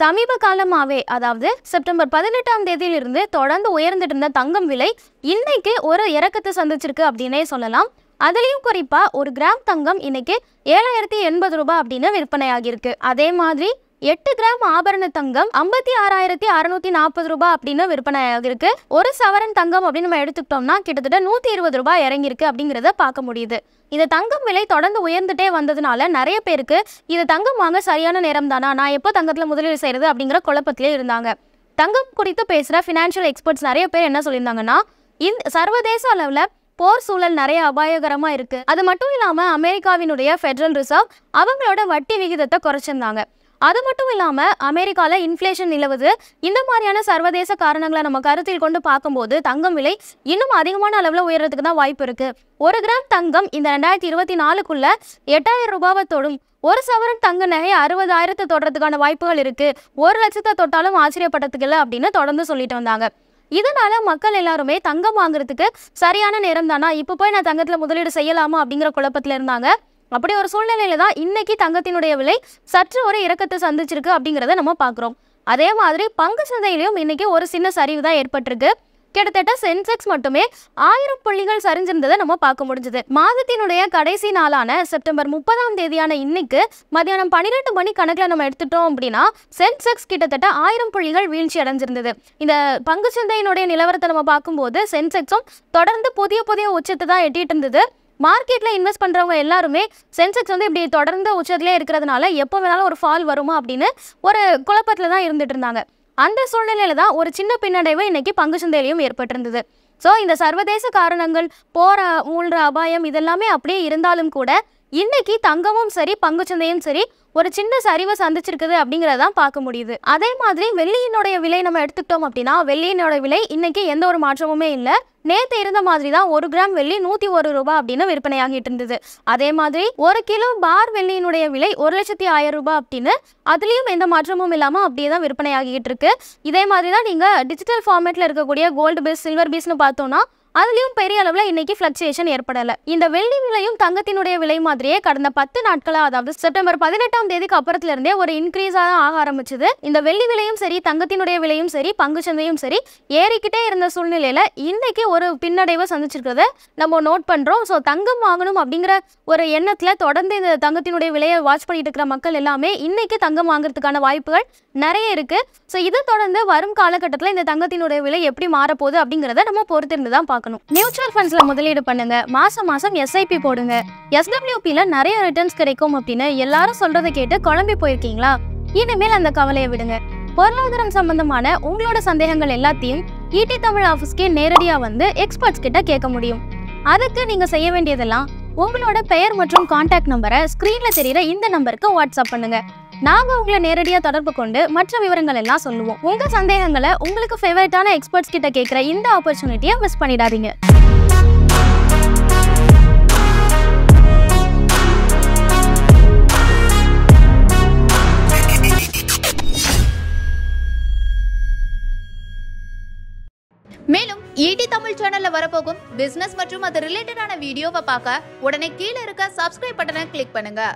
சமீப காலமாகவே அதாவது செப்டம்பர் பதினெட்டாம் தேதியிலிருந்து தொடர்ந்து உயர்ந்துட்டு இருந்த தங்கம் விலை இன்னைக்கு ஒரு இறக்கத்தை சந்திச்சிருக்கு அப்படின்னே சொல்லலாம் அதுலேயும் குறிப்பாக ஒரு கிராம் தங்கம் இன்னைக்கு ஏழாயிரத்தி எண்பது ரூபாய் அப்படின்னு விற்பனையாகியிருக்கு அதே மாதிரி எட்டு கிராம் ஆபரண தங்கம் ஐம்பத்தி ஆறாயிரத்தி அறுநூத்தி நாற்பது ரூபாய் அப்படின்னு விற்பனை ஆகிருக்கு ஒரு சவரன் தங்கம் அப்படின்னு நம்ம எடுத்துக்கிட்டோம்னா கிட்டத்தட்ட நூத்தி இருபது ரூபாய் இறங்கியிருக்கு அப்படிங்கிறத பார்க்க முடியுது இந்த தங்கம் விலை தொடர்ந்து உயர்ந்துட்டே வந்ததுனால நிறைய பேருக்கு இது தங்கம் வாங்க சரியான நேரம் தானா நான் எப்போ தங்கத்தில் முதலீடு செய்யறது அப்படிங்கிற குழப்பத்திலே இருந்தாங்க தங்கம் குறித்து பேசுகிற ஃபினான்ஷியல் எக்ஸ்பர்ட்ஸ் நிறைய பேர் என்ன சொல்லியிருந்தாங்கன்னா இந்த சர்வதேச அளவில் போர் சூழல் நிறைய அபாயகரமா இருக்கு அது மட்டும் இல்லாம அமெரிக்காவினுடைய ஃபெடரல் ரிசர்வ் அவங்களோட வட்டி விகிதத்தை குறைச்சிருந்தாங்க அது மட்டும் இல்லாமல் அமெரிக்காவில் இன்ஃப்ளேஷன் நிலவுது இந்த மாதிரியான சர்வதேச காரணங்களை நம்ம கருத்தில் கொண்டு பார்க்கும்போது தங்கம் விலை இன்னும் அதிகமான அளவில் உயர்றதுக்கு தான் வாய்ப்பு இருக்குது ஒரு கிராம் தங்கம் இந்த ரெண்டாயிரத்தி இருபத்தி நாலுக்குள்ள எட்டாயிரம் ரூபாவை தொடும் ஒரு சவரன் தங்க நகை அறுபதாயிரத்தை தொடுறதுக்கான வாய்ப்புகள் இருக்கு ஒரு லட்சத்தை தொட்டாலும் ஆச்சரியப்பட்டதுக்கு இல்லை அப்படின்னு தொடர்ந்து சொல்லிட்டு வந்தாங்க இதனால மக்கள் எல்லாருமே தங்கம் வாங்குறதுக்கு சரியான நேரம் தானா இப்போ போய் நான் தங்கத்தில் முதலீடு செய்யலாமா அப்படிங்கிற குழப்பத்தில் இருந்தாங்க அப்படி ஒரு சூழ்நிலையில தான் இன்னைக்கு தங்கத்தினுடைய விலை சற்று ஒரு இறக்கத்தை சந்திச்சிருக்கு அப்படிங்கிறத நம்ம பார்க்குறோம் அதே மாதிரி பங்கு சந்தையிலையும் இன்னைக்கு ஒரு சின்ன சரிவு தான் ஏற்பட்டிருக்கு கிட்டத்தட்ட சென்செக்ஸ் மட்டுமே ஆயிரம் புள்ளிகள் சரிஞ்சிருந்ததை நம்ம பார்க்க முடிஞ்சது மாதத்தினுடைய கடைசி நாளான செப்டம்பர் முப்பதாம் தேதியான இன்னைக்கு மதியானம் பன்னிரெண்டு மணி கணக்கில் நம்ம எடுத்துட்டோம் அப்படின்னா சென்செக்ஸ் கிட்டத்தட்ட ஆயிரம் புள்ளிகள் வீழ்ச்சி அடைஞ்சிருந்தது இந்த பங்கு சந்தையினுடைய நிலவரத்தை நம்ம பார்க்கும்போது சென்செக்ஸும் தொடர்ந்து புதிய புதிய உச்சத்தை தான் எட்டிட்டு இருந்தது மார்க்கெட்டில் இன்வெஸ்ட் பண்ணுறவங்க எல்லாருமே சென்செக்ஸ் வந்து இப்படி தொடர்ந்து உச்சத்திலே இருக்கிறதுனால எப்போ வேணாலும் ஒரு ஃபால் வருமா அப்படின்னு ஒரு குழப்பத்தில் தான் இருந்துட்டு இருந்தாங்க அந்த சூழ்நிலையில தான் ஒரு சின்ன பின்னடைவு இன்னைக்கு பங்கு சந்தையிலையும் ஏற்பட்டிருந்தது ஸோ இந்த சர்வதேச காரணங்கள் போற மூழ்கிற அபாயம் இதெல்லாமே அப்படியே இருந்தாலும் கூட இன்னைக்கு தங்கமும் சரி பங்கு சந்தையும் சரி ஒரு சின்ன சரிவை சந்திச்சிருக்குது அப்படிங்கிறதான் பார்க்க முடியுது அதே மாதிரி வெள்ளியினுடைய விலை நம்ம எடுத்துக்கிட்டோம் அப்படின்னா வெள்ளியினோட விலை இன்னைக்கு எந்த ஒரு மாற்றமுமே இல்லை நேற்று இருந்த மாதிரி தான் ஒரு கிராம் வெள்ளி நூற்றி ஒரு ரூபாய் அப்படின்னு விற்பனையாகிட்டு இருந்தது அதே மாதிரி ஒரு கிலோ பார் வெள்ளியினுடைய விலை ஒரு லட்சத்தி ஆயிரம் ரூபாய் அப்படின்னு அதுலேயும் எந்த மாற்றமும் இல்லாமல் அப்படியே தான் விற்பனையாகிட்டு இருக்கு இதே மாதிரி தான் நீங்கள் டிஜிட்டல் ஃபார்மேட்டில் இருக்கக்கூடிய கோல்டு பீஸ் சில்வர் பீஸ்னு பார்த்தோம்னா அதுலேயும் பெரிய அளவில் இன்றைக்கி ஃப்ளக்சுவேஷன் ஏற்படலை இந்த வெள்ளி விலையும் தங்கத்தினுடைய விலை மாதிரியே கடந்த பத்து நாட்களாக அதாவது செப்டம்பர் பதினெட்டாம் தேதிக்கு அப்புறத்துலேருந்தே ஒரு இன்க்ரீஸாக தான் ஆக ஆரம்பிச்சது இந்த வெள்ளி விலையும் சரி தங்கத்தினுடைய விலையும் சரி பங்கு சந்தையும் சரி ஏறிக்கிட்டே இருந்த சூழ்நிலையில் இன்னைக்கு ஒரு பின்னடைவை சந்திச்சிருக்கிறத நம்ம நோட் பண்ணுறோம் ஸோ தங்கம் வாங்கணும் அப்படிங்கிற ஒரு எண்ணத்தில் தொடர்ந்து இந்த தங்கத்தினுடைய விலையை வாட்ச் பண்ணிட்டு இருக்கிற மக்கள் எல்லாமே இன்றைக்கி தங்கம் வாங்குறதுக்கான வாய்ப்புகள் நிறைய இருக்குது ஸோ இது தொடர்ந்து வரும் காலகட்டத்தில் இந்த தங்கத்தினுடைய விலை எப்படி மாறப்போகுது அப்படிங்கிறத நம்ம பொறுத்திருந்து தான் பார்க்கணும் பார்க்கணும் மியூச்சுவல் ஃபண்ட்ஸ்ல முதலீடு பண்ணுங்க மாசம் மாசம் எஸ்ஐபி போடுங்க எஸ்டபிள்யூபில நிறைய ரிட்டர்ன்ஸ் கிடைக்கும் அப்படின்னு எல்லாரும் சொல்றதை கேட்டு குழம்பி போயிருக்கீங்களா இனிமேல் அந்த கவலையை விடுங்க பொருளாதாரம் சம்பந்தமான உங்களோட சந்தேகங்கள் எல்லாத்தையும் ஈடி e தமிழ் ஆஃபீஸ்க்கே நேரடியாக வந்து எக்ஸ்பர்ட்ஸ் கிட்ட கேட்க முடியும் அதுக்கு நீங்க செய்ய வேண்டியதெல்லாம் உங்களோட பெயர் மற்றும் கான்டாக்ட் நம்பரை ஸ்க்ரீனில் தெரிகிற இந்த நம்பருக்கு வாட்ஸ்அப் பண்ணுங்க நாங்கள் உங்களை நேரடியாக தொடர்பு கொண்டு மற்ற விவரங்கள் எல்லாம் சொல்லுவோம் உங்கள் சந்தேகங்களை உங்களுக்கு ஃபேவரட்டான எக்ஸ்பர்ட்ஸ் கிட்ட கேட்குற இந்த ஆப்பர்ச்சுனிட்டியை மிஸ் பண்ணிடாதீங்க மேலும் ஈடி e தமிழ் சேனல்ல வரப்போகும் பிசினஸ் மற்றும் அது ரிலேட்டடான வீடியோவை பார்க்க உடனே கீழே இருக்க சப்ஸ்கிரைப் பட்டனை கிளிக் பண்ணுங்க